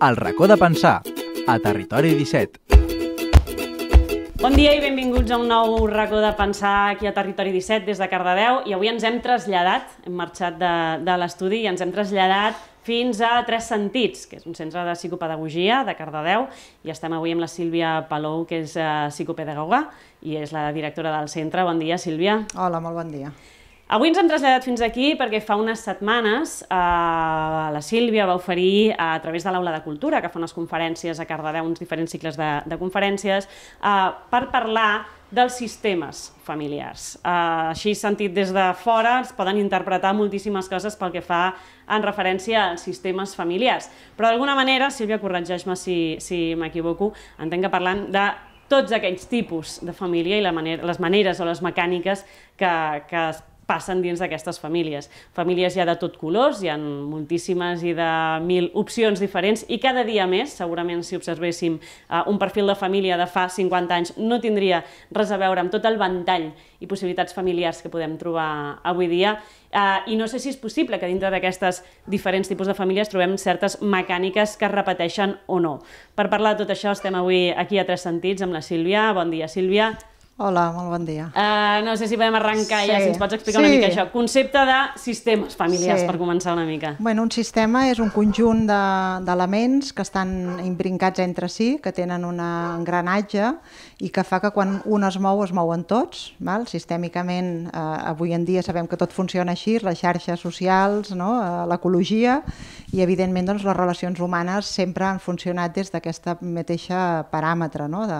El racó de pensar, a Territori 17. Bon dia i benvinguts a un nou racó de pensar aquí a Territori 17 des de Cardedeu i avui ens hem traslladat, hem marxat de, de l'estudi i ens hem traslladat fins a Tres Sentits, que és un centre de psicopedagogia de Cardedeu, i estem avui amb la Sílvia Palou, que és eh, psicopedagoga i és la directora del centre. Bon dia, Sílvia. Hola, molt bon dia. Avui ens hem traslladat fins aquí perquè fa unes setmanes eh, la Sílvia va oferir eh, a través de l'Aula de Cultura, que fa unes conferències a Cardedeu, uns diferents cicles de, de conferències, eh, per parlar dels sistemes familiars. Eh, així sentit des de fora es poden interpretar moltíssimes coses pel que fa en referència als sistemes familiars. Però d'alguna manera, Sílvia, corregeix-me si, si m'equivoco, entenc que parlant de tots aquells tipus de família i la manera, les maneres o les mecàniques que, que es passen dins d'aquestes famílies. Famílies hi ha de tot colors, hi ha moltíssimes i de mil opcions diferents i cada dia més, segurament si observéssim eh, un perfil de família de fa 50 anys, no tindria res a veure amb tot el ventall i possibilitats familiars que podem trobar avui dia. Eh, I no sé si és possible que dintre d'aquestes diferents tipus de famílies trobem certes mecàniques que es repeteixen o no. Per parlar de tot això estem avui aquí a Tres Sentits amb la Sílvia. Bon dia, Sílvia. Hola, molt bon dia. Uh, no sé si podem arrencar sí. ja, si ens pots explicar sí. una mica això. Concepte de sistemes familiars, sí. per començar una mica. Bueno, un sistema és un conjunt d'elements de, que estan imbrincats entre si, que tenen un engranatge i que fa que quan un es mou, es mouen tots. Val? Sistèmicament, eh, avui en dia sabem que tot funciona així, les xarxes socials, no? Eh, l'ecologia, i evidentment doncs, les relacions humanes sempre han funcionat des d'aquesta mateixa paràmetre no? de,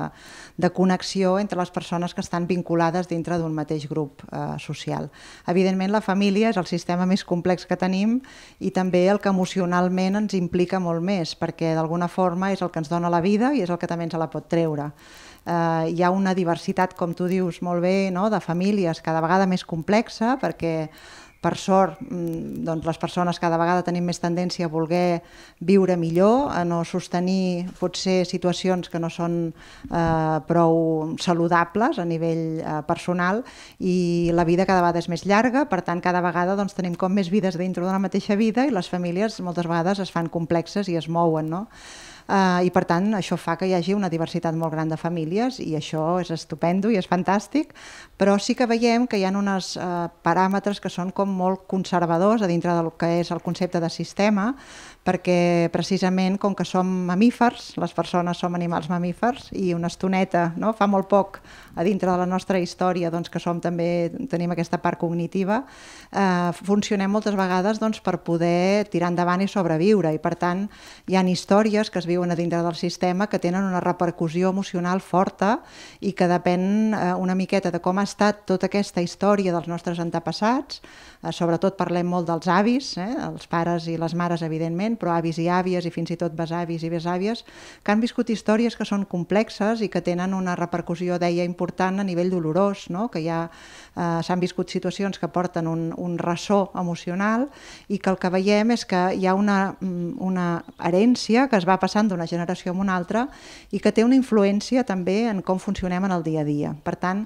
de connexió entre les persones persones que estan vinculades dintre d'un mateix grup eh, social. Evidentment, la família és el sistema més complex que tenim i també el que emocionalment ens implica molt més, perquè d'alguna forma és el que ens dona la vida i és el que també ens la pot treure eh, hi ha una diversitat, com tu dius molt bé, no? de famílies cada vegada més complexa perquè per sort, mm, doncs les persones cada vegada tenim més tendència a voler viure millor, a no sostenir potser situacions que no són eh, prou saludables a nivell eh, personal i la vida cada vegada és més llarga, per tant cada vegada doncs, tenim com més vides dintre d'una mateixa vida i les famílies moltes vegades es fan complexes i es mouen. No? eh, i per tant això fa que hi hagi una diversitat molt gran de famílies i això és estupendo i és fantàstic, però sí que veiem que hi ha uns eh, paràmetres que són com molt conservadors a dintre del que és el concepte de sistema, perquè precisament com que som mamífers, les persones som animals mamífers i una estoneta, no? fa molt poc a dintre de la nostra història doncs, que som també tenim aquesta part cognitiva, eh, funcionem moltes vegades doncs, per poder tirar endavant i sobreviure i per tant hi han històries que es viuen a dintre del sistema que tenen una repercussió emocional forta i que depèn eh, una miqueta de com ha estat tota aquesta història dels nostres antepassats, Eh, sobretot parlem molt dels avis, eh? els pares i les mares, evidentment, però avis i àvies i fins i tot besavis i besàvies, que han viscut històries que són complexes i que tenen una repercussió, deia, important a nivell dolorós, no? que ja eh, s'han viscut situacions que porten un, un ressò emocional i que el que veiem és que hi ha una, mm, una herència que es va passant d'una generació a una altra i que té una influència també en com funcionem en el dia a dia. Per tant,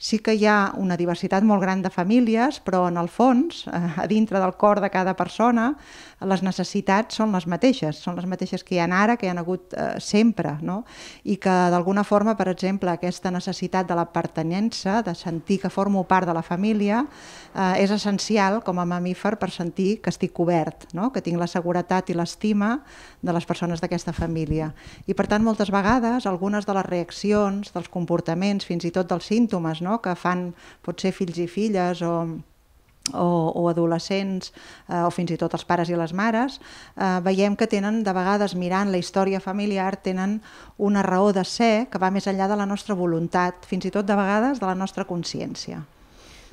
Sí que hi ha una diversitat molt gran de famílies, però en el fons, eh, a dintre del cor de cada persona, les necessitats són les mateixes, són les mateixes que hi ha ara, que hi ha hagut eh, sempre, no? i que d'alguna forma, per exemple, aquesta necessitat de la pertanyença, de sentir que formo part de la família, eh, és essencial com a mamífer per sentir que estic cobert, no? que tinc la seguretat i l'estima de les persones d'aquesta família. I per tant, moltes vegades, algunes de les reaccions, dels comportaments, fins i tot dels símptomes, no? no? que fan potser fills i filles o, o, o adolescents eh, o fins i tot els pares i les mares, eh, veiem que tenen, de vegades mirant la història familiar, tenen una raó de ser que va més enllà de la nostra voluntat, fins i tot de vegades de la nostra consciència.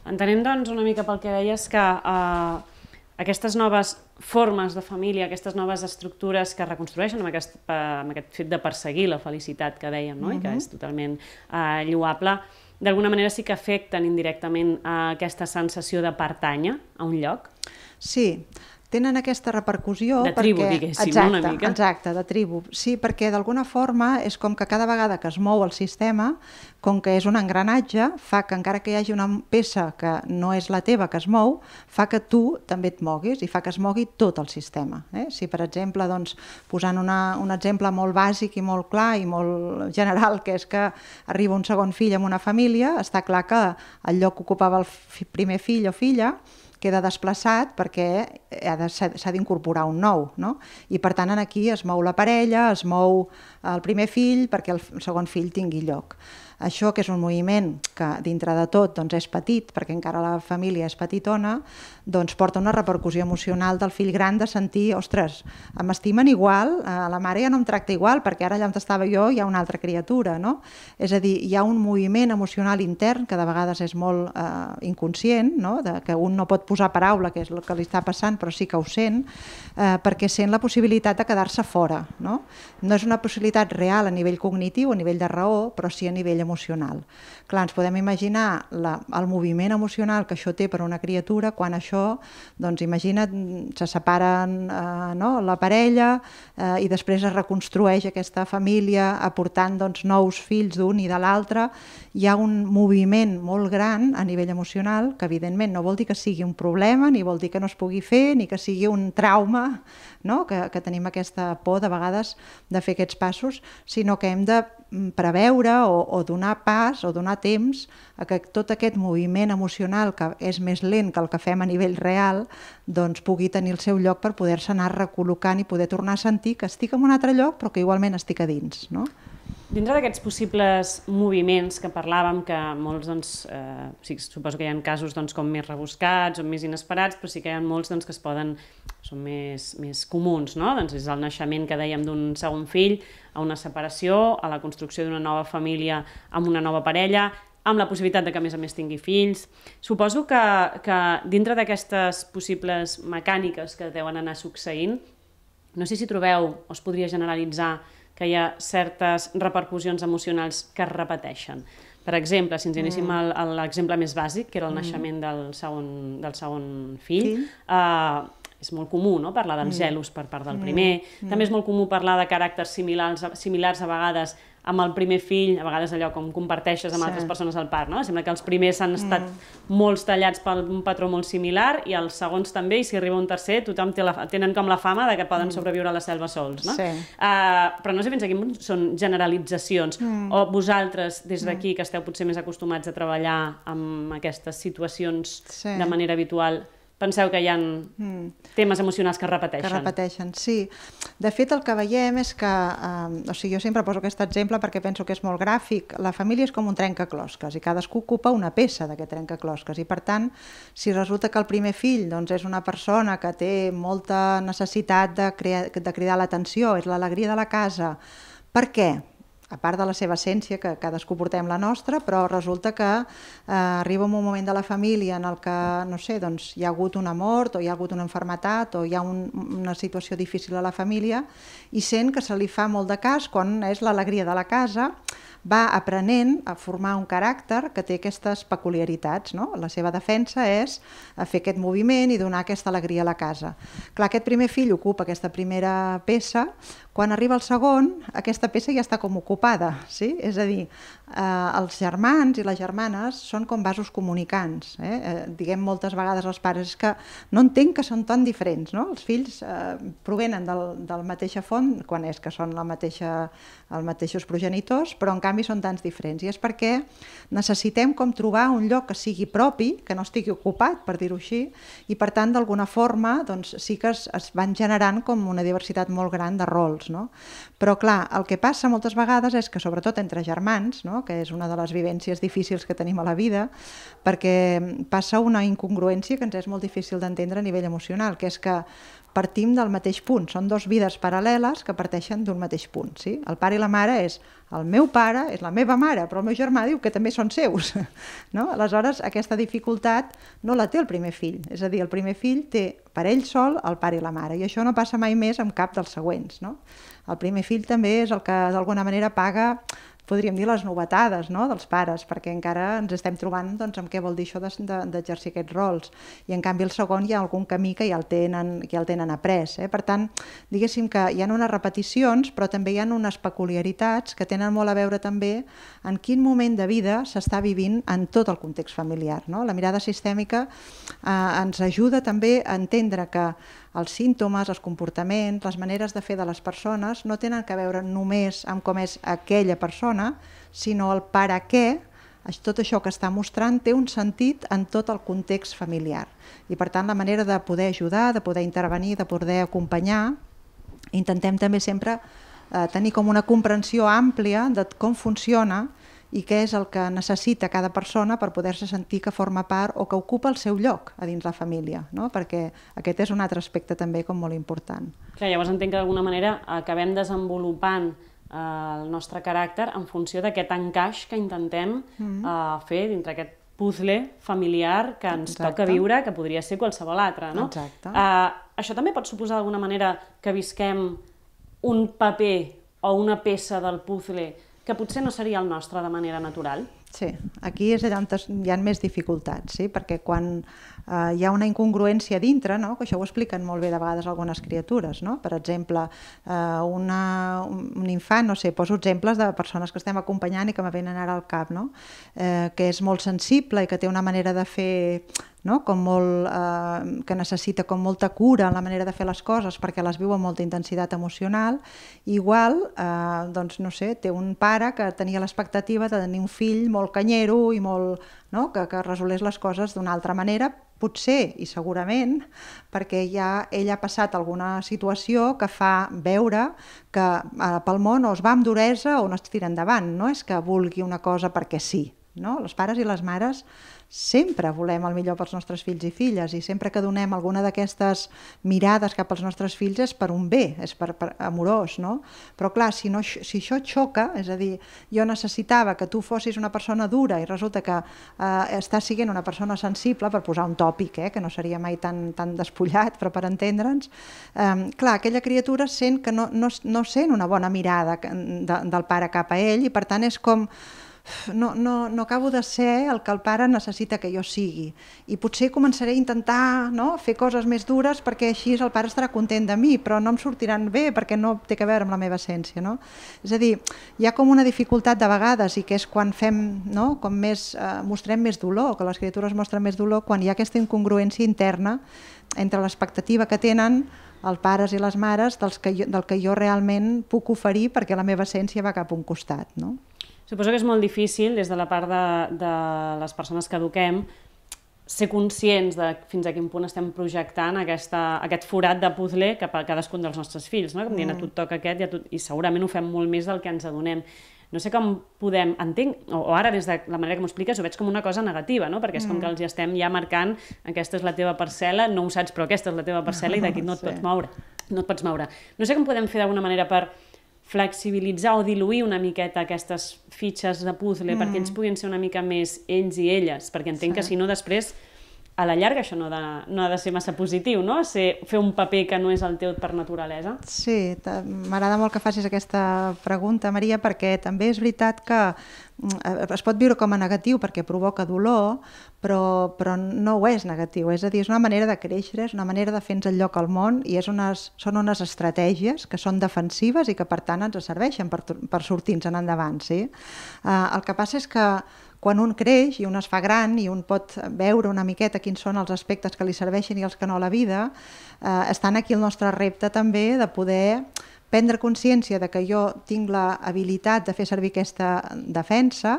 Entenem doncs una mica pel que deies que eh, aquestes noves formes de família, aquestes noves estructures que reconstrueixen amb aquest, eh, amb aquest fet de perseguir la felicitat que dèiem, no? Uh -huh. i que mhm. és totalment eh, lluable, d'alguna manera sí que afecten indirectament a aquesta sensació de pertànyer a un lloc? Sí, tenen aquesta repercussió... De tribu, perquè, diguéssim, exacte, una mica. Exacte, de tribu. Sí, perquè d'alguna forma és com que cada vegada que es mou el sistema, com que és un engranatge, fa que encara que hi hagi una peça que no és la teva que es mou, fa que tu també et moguis i fa que es mogui tot el sistema. Eh? Si, per exemple, doncs, posant una, un exemple molt bàsic i molt clar i molt general, que és que arriba un segon fill amb una família, està clar que el lloc que ocupava el fi, primer fill o filla queda desplaçat perquè eh, s'ha d'incorporar un nou. No? I per tant aquí es mou la parella, es mou el primer fill perquè el segon fill tingui lloc. Això, que és un moviment que dintre de tot doncs, és petit, perquè encara la família és petitona, doncs porta una repercussió emocional del fill gran de sentir, ostres, eh, m'estimen igual, eh, a la mare ja no em tracta igual, perquè ara allà on estava jo hi ha una altra criatura, no? És a dir, hi ha un moviment emocional intern que de vegades és molt eh, inconscient, no? de, que un no pot posar paraula, que és el que li està passant, però sí que ho sent, eh, perquè sent la possibilitat de quedar-se fora. No? no és una possibilitat real a nivell cognitiu, a nivell de raó, però sí a nivell emocional. Clar, ens podem imaginar la, el moviment emocional que això té per a una criatura quan això això, doncs imagina't, se separen eh, no, la parella eh, i després es reconstrueix aquesta família aportant doncs, nous fills d'un i de l'altre. Hi ha un moviment molt gran a nivell emocional que evidentment no vol dir que sigui un problema, ni vol dir que no es pugui fer, ni que sigui un trauma, no? que, que tenim aquesta por de vegades de fer aquests passos, sinó que hem de Mm, preveure o, o donar pas o donar temps a que tot aquest moviment emocional que és més lent que el que fem a nivell real doncs pugui tenir el seu lloc per poder-se anar recol·locant i poder tornar a sentir que estic en un altre lloc però que igualment estic a dins. No? Dintre d'aquests possibles moviments que parlàvem, que molts, doncs, eh, sí, suposo que hi ha casos doncs, com més rebuscats o més inesperats, però sí que hi ha molts doncs, que es poden, són més, més comuns, no? Doncs és el naixement que dèiem d'un segon fill, a una separació, a la construcció d'una nova família amb una nova parella, amb la possibilitat de que a més a més tingui fills. Suposo que, que dintre d'aquestes possibles mecàniques que deuen anar succeint, no sé si trobeu o es podria generalitzar que hi ha certes repercussions emocionals que es repeteixen. Per exemple, si ens anéssim mm. a l'exemple més bàsic, que era el mm. naixement del segon, del segon fill, sí. eh, és molt comú no? parlar dels mm. gelos per part del mm. primer, mm. també és molt comú parlar de caràcters similars, similars a vegades amb el primer fill, a vegades allò com comparteixes amb sí. altres persones al parc, no? Sembla que els primers han estat mm. molts tallats per un patró molt similar i els segons també, i si arriba un tercer, tothom té la, tenen com la fama de que poden mm. sobreviure a la selva sols, no? Sí. Uh, però no sé fins a quin punt són generalitzacions. Mm. O vosaltres, des d'aquí, mm. que esteu potser més acostumats a treballar amb aquestes situacions sí. de manera habitual, penseu que hi ha mm. temes emocionals que repeteixen. Que repeteixen, sí. De fet, el que veiem és que, eh, o sigui, jo sempre poso aquest exemple perquè penso que és molt gràfic, la família és com un trencaclosques i cadascú ocupa una peça d'aquest trencaclosques i, per tant, si resulta que el primer fill doncs, és una persona que té molta necessitat de, crear, de cridar l'atenció, és l'alegria de la casa, per què? a part de la seva essència, que cadascú portem la nostra, però resulta que eh, arriba un moment de la família en el que, no sé, doncs, hi ha hagut una mort o hi ha hagut una enfermetat o hi ha un, una situació difícil a la família i sent que se li fa molt de cas quan és l'alegria de la casa, va aprenent a formar un caràcter que té aquestes peculiaritats. No? La seva defensa és eh, fer aquest moviment i donar aquesta alegria a la casa. Clar, aquest primer fill ocupa aquesta primera peça, quan arriba el segon, aquesta peça ja està com ocupada, sí? és a dir, eh, els germans i les germanes són com vasos comunicants. Eh? Eh, diguem moltes vegades als pares que no entenc que són tan diferents, no? els fills eh, provenen del, del mateixa font quan és que són la mateixa, els mateixos progenitors, però en canvi són tants diferents. I és perquè necessitem com trobar un lloc que sigui propi, que no estigui ocupat, per dir-ho així, i per tant, d'alguna forma, doncs, sí que es, es van generant com una diversitat molt gran de rols iguals. No? Però clar, el que passa moltes vegades és que sobretot entre germans, no? que és una de les vivències difícils que tenim a la vida, perquè passa una incongruència que ens és molt difícil d'entendre a nivell emocional, que és que partim del mateix punt, són dos vides paral·leles que parteixen d'un mateix punt. Sí? El pare i la mare és el meu pare, és la meva mare, però el meu germà diu que també són seus. No? Aleshores, aquesta dificultat no la té el primer fill, és a dir, el primer fill té per ell sol el pare i la mare, i això no passa mai més amb cap dels següents. No? El primer fill també és el que d'alguna manera paga podríem dir, les novetades no? dels pares, perquè encara ens estem trobant doncs, amb què vol dir això d'exercir de, aquests rols. I en canvi el segon hi ha algun camí que ja el tenen, que ja el tenen après. Eh? Per tant, diguéssim que hi ha unes repeticions, però també hi ha unes peculiaritats que tenen molt a veure també en quin moment de vida s'està vivint en tot el context familiar. No? La mirada sistèmica eh, ens ajuda també a entendre que els símptomes, els comportaments, les maneres de fer de les persones no tenen que veure només amb com és aquella persona, sinó el per a què tot això que està mostrant té un sentit en tot el context familiar. I per tant, la manera de poder ajudar, de poder intervenir, de poder acompanyar, intentem també sempre eh, tenir com una comprensió àmplia de com funciona i què és el que necessita cada persona per poder-se sentir que forma part o que ocupa el seu lloc a dins la família, no? perquè aquest és un altre aspecte també com molt important. Clar, llavors entenc que d'alguna manera acabem desenvolupant eh, el nostre caràcter en funció d'aquest encaix que intentem mm -hmm. uh, fer dintre aquest puzzle familiar que ens Exacte. toca viure, que podria ser qualsevol altre. No? Exacte. Eh, això també pot suposar d'alguna manera que visquem un paper o una peça del puzzle que potser no seria el nostre de manera natural. Sí, aquí és on hi ha més dificultats, sí? perquè quan eh, hi ha una incongruència dintre, no? que això ho expliquen molt bé de vegades algunes criatures, no? per exemple, eh, una, un infant, no sé, poso exemples de persones que estem acompanyant i que me venen ara al cap, no? eh, que és molt sensible i que té una manera de fer no? com molt, eh, que necessita com molta cura en la manera de fer les coses perquè les viu amb molta intensitat emocional, igual, eh, doncs, no sé, té un pare que tenia l'expectativa de tenir un fill molt molt canyero i molt, no? que, que resolés les coses d'una altra manera, potser i segurament perquè ja ell ha passat alguna situació que fa veure que eh, pel món o es va amb duresa o no es tira endavant, no és que vulgui una cosa perquè sí. No? Els pares i les mares sempre volem el millor pels nostres fills i filles i sempre que donem alguna d'aquestes mirades cap als nostres fills és per un bé, és per, per amorós, no? Però clar, si, no, si això xoca, és a dir, jo necessitava que tu fossis una persona dura i resulta que eh, estàs siguent una persona sensible, per posar un tòpic, eh, que no seria mai tan, tan despullat, però per entendre'ns, eh, clar, aquella criatura sent que no, no, no sent una bona mirada de, del pare cap a ell i per tant és com no, no, no acabo de ser el que el pare necessita que jo sigui. I potser començaré a intentar no, fer coses més dures perquè així el pare estarà content de mi, però no em sortiran bé perquè no té que veure amb la meva essència. No? És a dir, hi ha com una dificultat de vegades i que és quan fem, no, com més, eh, mostrem més dolor, que les criatures mostren més dolor, quan hi ha aquesta incongruència interna entre l'expectativa que tenen els pares i les mares dels que jo, del que jo realment puc oferir perquè la meva essència va cap a un costat. No? Suposo que és molt difícil des de la part de, de les persones que eduquem ser conscients de fins a quin punt estem projectant aquesta, aquest forat de puzzle cap a cadascun dels nostres fills, no? com dient a mm. tu toca aquest i, a tu... i segurament ho fem molt més del que ens adonem. No sé com podem, entenc, o, o ara des de la manera que m'ho expliques ho veig com una cosa negativa, no? perquè és com que mm. els estem ja marcant aquesta és la teva parcel·la, no ho saps però aquesta és la teva parcel·la i d'aquí no et sí. pots moure. No et pots moure. No sé com podem fer d'alguna manera per flexibilitzar o diluir una miqueta aquestes fitxes de puzzle mm. perquè ens puguin ser una mica més ells i elles, perquè entenc sí. que si no després a la llarga això no ha de, no ha de ser massa positiu, no? Ser, fer un paper que no és el teu per naturalesa. Sí, m'agrada molt que facis aquesta pregunta, Maria, perquè també és veritat que mm, es pot viure com a negatiu perquè provoca dolor, però, però no ho és negatiu. És a dir, és una manera de créixer, és una manera de fer-nos el lloc al món i és unes, són unes estratègies que són defensives i que, per tant, ens serveixen per, per sortir-nos en endavant. Sí? Eh, el que passa és que quan un creix i un es fa gran i un pot veure una miqueta quins són els aspectes que li serveixen i els que no a la vida, eh, estan aquí el nostre repte també de poder prendre consciència de que jo tinc la habilitat de fer servir aquesta defensa,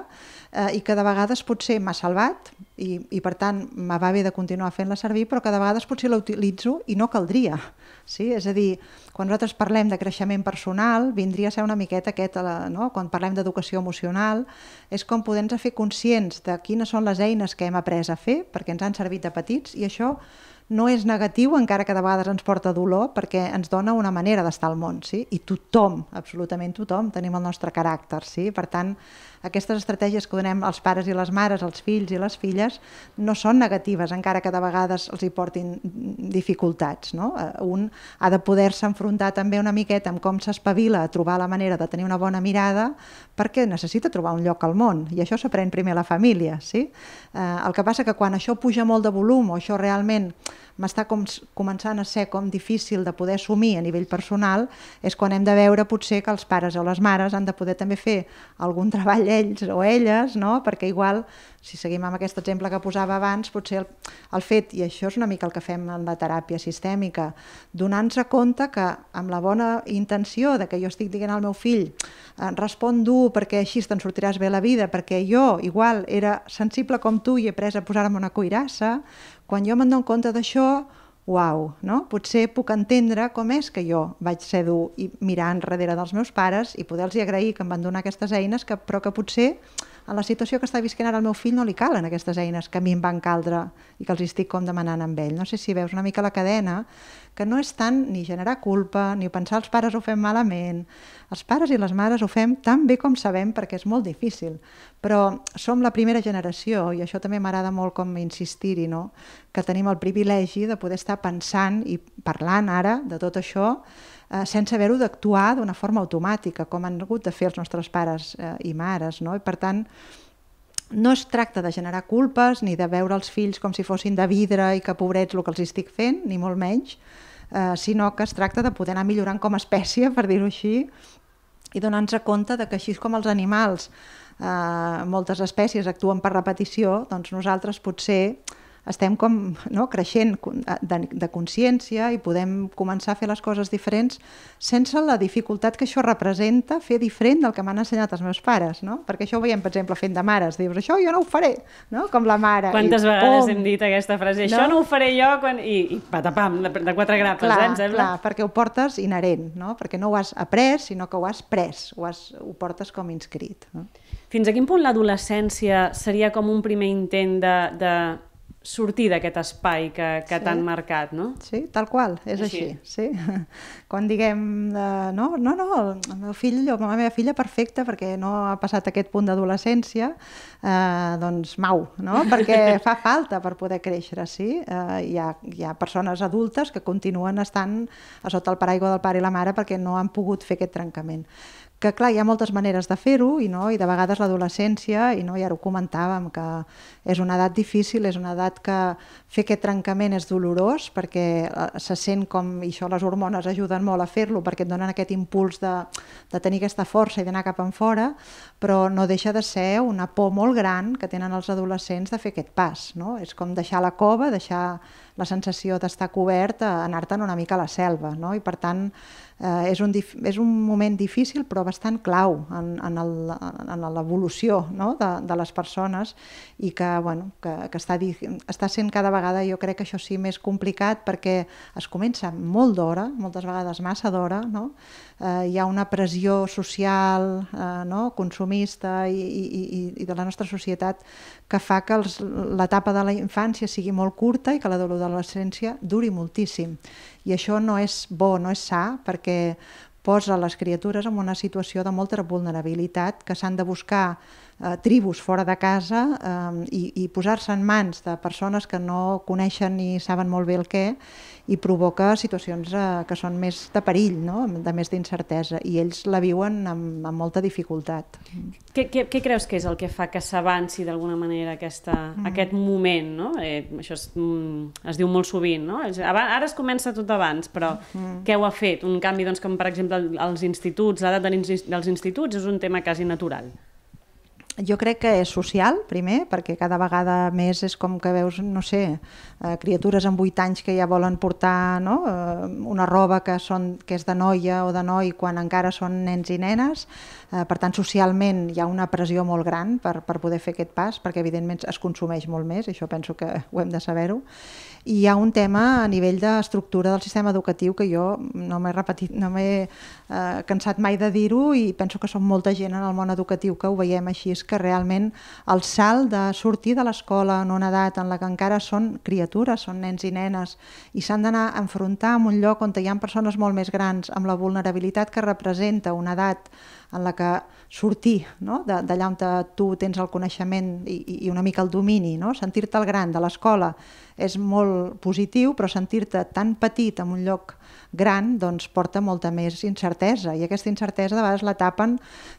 eh, i que de vegades potser m'ha salvat i, i per tant me va bé de continuar fent-la servir, però que de vegades potser la utilitzo i no caldria. Sí? És a dir, quan nosaltres parlem de creixement personal, vindria a ser una miqueta aquest, a la, no? quan parlem d'educació emocional, és com poder a fer conscients de quines són les eines que hem après a fer, perquè ens han servit de petits, i això no és negatiu, encara que de vegades ens porta dolor, perquè ens dona una manera d'estar al món, sí? I tothom, absolutament tothom, tenim el nostre caràcter, sí? Per tant, aquestes estratègies que donem als pares i les mares, als fills i les filles, no són negatives, encara que de vegades els hi portin dificultats. No? Eh, un ha de poder-se enfrontar també una miqueta amb com s'espavila a trobar la manera de tenir una bona mirada perquè necessita trobar un lloc al món i això s'aprèn primer a la família. Sí? Eh, el que passa que quan això puja molt de volum o això realment m'està com, començant a ser com difícil de poder assumir a nivell personal, és quan hem de veure potser que els pares o les mares han de poder també fer algun treball ells o elles, no? perquè igual, si seguim amb aquest exemple que posava abans, potser el, el fet, i això és una mica el que fem en la teràpia sistèmica, donant-se compte que amb la bona intenció de que jo estic dient al meu fill eh, respon dur perquè així te'n sortiràs bé la vida, perquè jo igual era sensible com tu i he après a posar-me una cuirassa, quan jo me'n dono compte d'això, uau, no? potser puc entendre com és que jo vaig ser dur i mirar enrere dels meus pares i poder-los agrair que em van donar aquestes eines, que, però que potser a la situació que està visquent ara el meu fill no li calen aquestes eines que a mi em van caldre i que els estic com demanant amb ell. No sé si veus una mica la cadena que no és tant ni generar culpa, ni pensar els pares ho fem malament. Els pares i les mares ho fem tan bé com sabem perquè és molt difícil, però som la primera generació, i això també m'agrada molt com insistir-hi, no? que tenim el privilegi de poder estar pensant i parlant ara de tot això eh, sense haver-ho d'actuar d'una forma automàtica, com han hagut de fer els nostres pares eh, i mares. No? I per tant, no es tracta de generar culpes ni de veure els fills com si fossin de vidre i que pobrets el que els estic fent, ni molt menys, eh, sinó que es tracta de poder anar millorant com a espècie, per dir-ho així, i donant-se compte de que així com els animals eh, moltes espècies actuen per repetició, doncs nosaltres potser estem com no, creixent de, de consciència i podem començar a fer les coses diferents sense la dificultat que això representa fer diferent del que m'han ensenyat els meus pares, no? Perquè això ho veiem, per exemple, fent de mares. Dius, això jo no ho faré, no? Com la mare. Quantes I, vegades pom. hem dit aquesta frase? Això no, no ho faré jo quan... I, i patapam, de, de quatre grapes, clar, eh, em sembla? Clar, perquè ho portes inherent, no? Perquè no ho has après, sinó que ho has pres, ho, has, ho portes com inscrit. No? Fins a quin punt l'adolescència seria com un primer intent de, de sortir d'aquest espai que, que sí. t'han marcat, no? Sí, tal qual, és així. així sí. Quan diguem, de, no, no, no, el meu fill o la meva filla perfecta perquè no ha passat aquest punt d'adolescència, eh, doncs mau, no? Perquè fa falta per poder créixer, sí? Eh, hi, ha, hi ha persones adultes que continuen estant a sota el paraigua del pare i la mare perquè no han pogut fer aquest trencament que clar, hi ha moltes maneres de fer-ho i, no? i de vegades l'adolescència, i no? ja ho comentàvem, que és una edat difícil, és una edat que fer aquest trencament és dolorós perquè eh, se sent com, i això les hormones ajuden molt a fer-lo perquè et donen aquest impuls de, de tenir aquesta força i d'anar cap en fora, però no deixa de ser una por molt gran que tenen els adolescents de fer aquest pas, no? és com deixar la cova, deixar la sensació d'estar cobert a eh, anar-te'n una mica a la selva. No? I per tant, eh, és, un és un moment difícil però bastant clau en, en l'evolució no? de, de les persones i que, bueno, que, que està, està sent cada vegada, jo crec que això sí, més complicat perquè es comença molt d'hora, moltes vegades massa d'hora, no? eh, hi ha una pressió social, eh, no? consumista i, i, i de la nostra societat que fa que l'etapa de la infància sigui molt curta i que la de l'adolescència duri moltíssim. I això no és bo, no és sa, perquè posa les criatures en una situació de molta vulnerabilitat que s'han de buscar eh, tribus fora de casa eh, i, i posar-se en mans de persones que no coneixen ni saben molt bé el què i provoca situacions eh, que són més de perill, no? de més d'incertesa, i ells la viuen amb, amb molta dificultat. Què, què, què creus que és el que fa que s'avanci d'alguna manera aquesta, mm. aquest moment? No? Eh, això es, mm, es diu molt sovint, no? ara es comença tot abans, però mm. què ho ha fet? Un canvi doncs, com per exemple els instituts, l'edat dels instituts és un tema quasi natural jo crec que és social, primer, perquè cada vegada més és com que veus, no sé, eh, criatures amb 8 anys que ja volen portar no? eh, una roba que, són, que és de noia o de noi quan encara són nens i nenes. Eh, per tant, socialment hi ha una pressió molt gran per, per poder fer aquest pas, perquè evidentment es consumeix molt més, això penso que ho hem de saber-ho. I hi ha un tema a nivell d'estructura del sistema educatiu que jo no m'he repetit, no m'he eh, cansat mai de dir-ho i penso que som molta gent en el món educatiu que ho veiem així que realment el salt de sortir de l'escola en una edat en la que encara són criatures, són nens i nenes, i s'han d'anar a enfrontar en un lloc on hi ha persones molt més grans, amb la vulnerabilitat que representa una edat en la que sortir no? d'allà on tu tens el coneixement i, i una mica el domini, no? sentir-te el gran de l'escola és molt positiu, però sentir-te tan petit en un lloc gran doncs, porta molta més incertesa i aquesta incertesa de vegades la tapen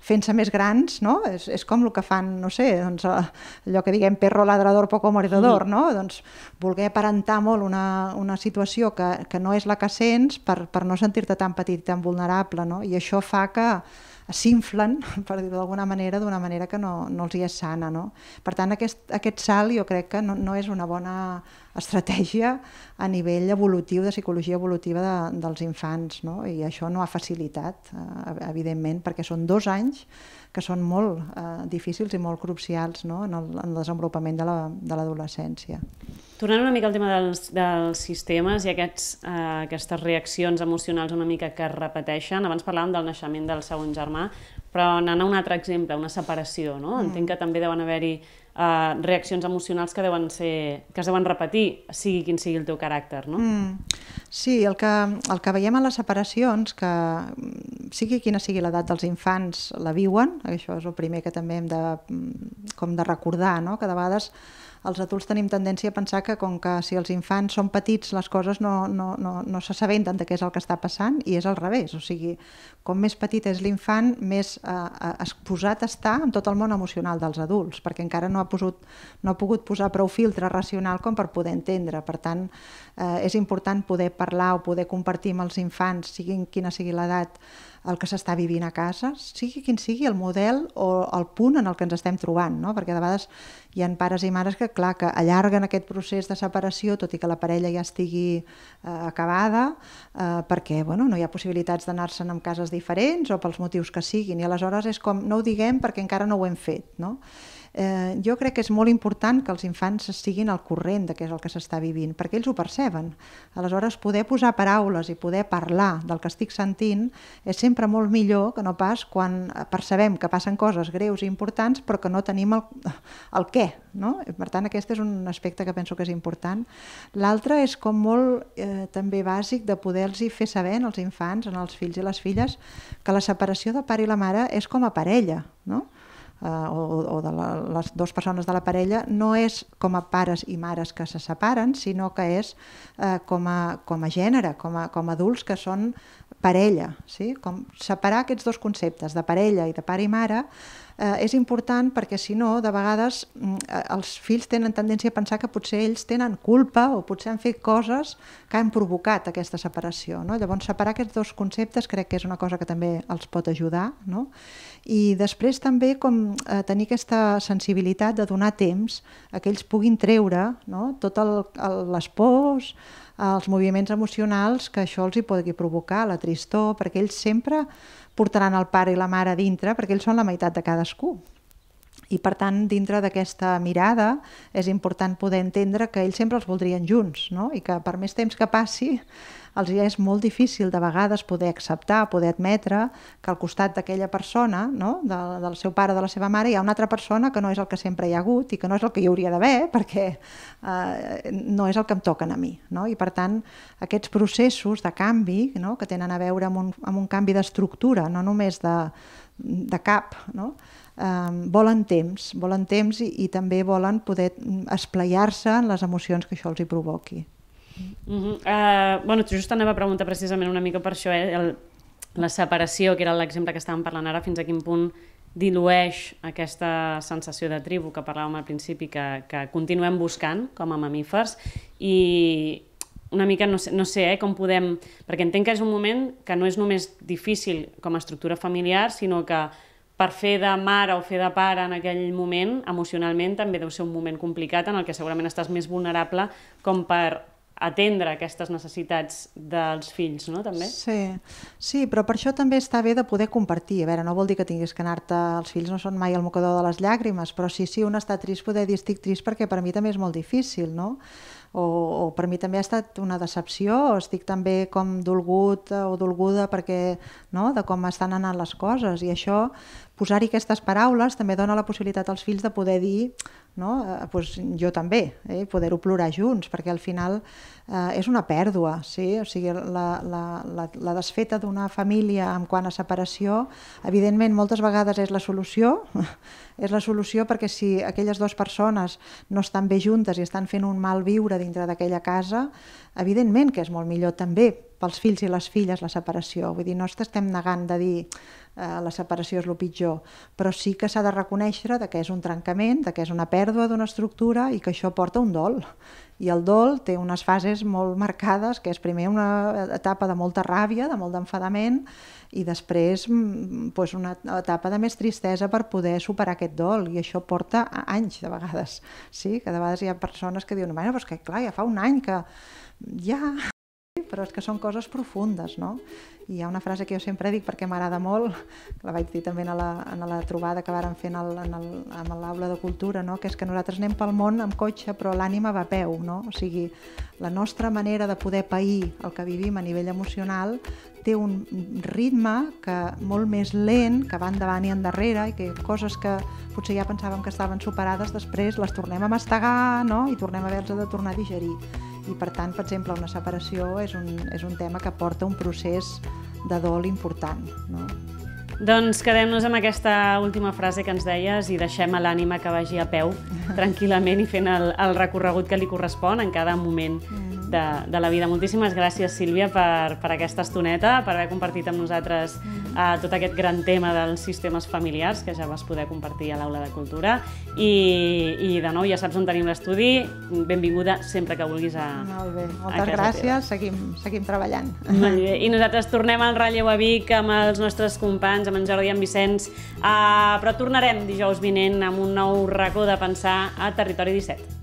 fent-se més grans, no? És, és com el que fan, no sé, doncs, eh, allò que diguem perro ladrador, poco mordedor, no? Doncs voler aparentar molt una, una situació que, que no és la que sents per, per no sentir-te tan petit i tan vulnerable, no? I això fa que s'inflen, per dir-ho d'alguna manera, d'una manera que no, no els hi és sana. No? Per tant, aquest, aquest salt jo crec que no, no és una bona estratègia a nivell evolutiu, de psicologia evolutiva de, dels infants, no? i això no ha facilitat, eh, evidentment, perquè són dos anys que són molt eh, difícils i molt crucials no? en, el, en el desenvolupament de l'adolescència. La, de Tornant una mica al tema dels, dels sistemes i aquests, eh, aquestes reaccions emocionals una mica que es repeteixen, abans parlàvem del naixement del segon germà, però anant a un altre exemple, una separació, no? Mm. entenc que també deuen haver-hi eh, reaccions emocionals que, deuen ser, que es deuen repetir, sigui quin sigui el teu caràcter. No? Mm. Sí, el que, el que veiem a les separacions, que mm, sigui quina sigui l'edat dels infants, la viuen, això és el primer que també hem de, mm, com de recordar, no? que de vegades els adults tenim tendència a pensar que com que si els infants són petits les coses no, no, no, no s'assabenten de què és el que està passant i és al revés, o sigui, com més petit és l'infant, més eh, eh exposat està en tot el món emocional dels adults, perquè encara no ha, posut, no ha pogut posar prou filtre racional com per poder entendre, per tant, eh, és important poder parlar o poder compartir amb els infants, siguin quina sigui l'edat, el que s'està vivint a casa, sigui quin sigui el model o el punt en el que ens estem trobant, no? perquè de vegades hi han pares i mares que, clar, que allarguen aquest procés de separació, tot i que la parella ja estigui eh, acabada, eh, perquè bueno, no hi ha possibilitats d'anar-se'n en cases diferents o pels motius que siguin, i aleshores és com, no ho diguem perquè encara no ho hem fet. No? eh, jo crec que és molt important que els infants estiguin al corrent de què és el que s'està vivint, perquè ells ho perceben. Aleshores, poder posar paraules i poder parlar del que estic sentint és sempre molt millor que no pas quan percebem que passen coses greus i importants però que no tenim el, el què. No? Per tant, aquest és un aspecte que penso que és important. L'altre és com molt eh, també bàsic de poder-los fer saber als infants, en els fills i les filles, que la separació de pare i la mare és com a parella, no? eh, o, o de la, les dues persones de la parella no és com a pares i mares que se separen, sinó que és eh, com, a, com a gènere, com a, com a adults que són parella. Sí? Com separar aquests dos conceptes de parella i de pare i mare eh, és important perquè, si no, de vegades mm, eh, els fills tenen tendència a pensar que potser ells tenen culpa o potser han fet coses que han provocat aquesta separació. No? Llavors, separar aquests dos conceptes crec que és una cosa que també els pot ajudar. No? I després també com eh, tenir aquesta sensibilitat de donar temps a que ells puguin treure no? tot el, el, les pors, els moviments emocionals que això els hi pugui provocar, la tristor, perquè ells sempre portaran el pare i la mare a dintre perquè ells són la meitat de cadascú. I per tant, dintre d'aquesta mirada, és important poder entendre que ells sempre els voldrien junts, no? i que per més temps que passi, els és molt difícil de vegades poder acceptar, poder admetre que al costat d'aquella persona, no? de, del seu pare o de la seva mare, hi ha una altra persona que no és el que sempre hi ha hagut i que no és el que hi hauria d'haver perquè eh, no és el que em toquen a mi. No? I per tant, aquests processos de canvi no? que tenen a veure amb un, amb un canvi d'estructura, no només de, de cap, no? eh, volen temps, volen temps i, i també volen poder mm, esplayar-se en les emocions que això els hi provoqui. Mm -hmm. uh, bueno, just anava a preguntar precisament una mica per això, eh? El, la separació, que era l'exemple que estàvem parlant ara, fins a quin punt dilueix aquesta sensació de tribu que parlàvem al principi, que, que continuem buscant com a mamífers, i, una mica, no sé, no sé eh, com podem... Perquè entenc que és un moment que no és només difícil com a estructura familiar, sinó que per fer de mare o fer de pare en aquell moment, emocionalment, també deu ser un moment complicat en el que segurament estàs més vulnerable com per atendre aquestes necessitats dels fills, no? També? Sí, sí però per això també està bé de poder compartir. A veure, no vol dir que tinguis que anar-te... Els fills no són mai el mocador de les llàgrimes, però sí, sí, un està trist, poder dir estic trist perquè per mi també és molt difícil, no? o, o per mi també ha estat una decepció, o estic també com dolgut eh, o dolguda perquè, no? de com estan anant les coses. I això, posar-hi aquestes paraules també dona la possibilitat als fills de poder dir no? eh, doncs jo també, eh, poder-ho plorar junts, perquè al final eh, és una pèrdua, sí? o sigui, la, la, la, la desfeta d'una família en quant a separació, evidentment moltes vegades és la solució, és la solució perquè si aquelles dues persones no estan bé juntes i estan fent un mal viure dintre d'aquella casa, evidentment que és molt millor també pels fills i les filles la separació, vull dir, no estem negant de dir Eh, la separació és el pitjor, però sí que s'ha de reconèixer que és un trencament, que és una pèrdua d'una estructura i que això porta un dol. I el dol té unes fases molt marcades, que és primer una etapa de molta ràbia, de molt d'enfadament, i després doncs una etapa de més tristesa per poder superar aquest dol, i això porta anys de vegades. Sí, que de vegades hi ha persones que diuen, bueno, però és que clar, ja fa un any que ja però és que són coses profundes, no? I hi ha una frase que jo sempre dic perquè m'agrada molt, que la vaig dir també en la, en la trobada que vàrem fer en el, en el, l'aula de cultura, no? que és que nosaltres anem pel món amb cotxe però l'ànima va a peu, no? O sigui, la nostra manera de poder pair el que vivim a nivell emocional té un ritme que molt més lent, que va endavant i endarrere, i que coses que potser ja pensàvem que estaven superades, després les tornem a mastegar no? i tornem a haver-les de tornar a digerir i per tant, per exemple, una separació és un, és un tema que porta un procés de dol important. No? Doncs quedem-nos amb aquesta última frase que ens deies i deixem a l'ànima que vagi a peu tranquil·lament i fent el, el recorregut que li correspon en cada moment mm de, de la vida. Moltíssimes gràcies, Sílvia, per, per aquesta estoneta, per haver compartit amb nosaltres mm. eh, tot aquest gran tema dels sistemes familiars que ja vas poder compartir a l'Aula de Cultura. I, I, de nou, ja saps on tenim l'estudi. Benvinguda sempre que vulguis a Molt bé, moltes gràcies. Teva. Seguim, seguim treballant. Molt bé. I nosaltres tornem al relleu a Vic amb els nostres companys, amb en Jordi i en Vicenç, eh, però tornarem dijous vinent amb un nou racó de pensar a Territori 17.